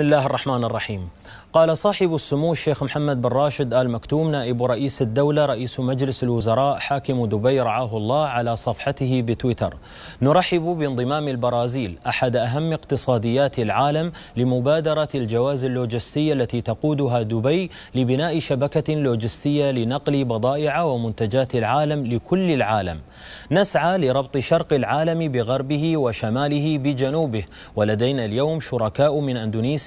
بسم الله الرحمن الرحيم قال صاحب السمو الشيخ محمد بن راشد آل مكتوم نائب رئيس الدولة رئيس مجلس الوزراء حاكم دبي رعاه الله على صفحته بتويتر نرحب بانضمام البرازيل أحد أهم اقتصاديات العالم لمبادرة الجواز اللوجستية التي تقودها دبي لبناء شبكة لوجستية لنقل بضائع ومنتجات العالم لكل العالم نسعى لربط شرق العالم بغربه وشماله بجنوبه ولدينا اليوم شركاء من أندونيسيا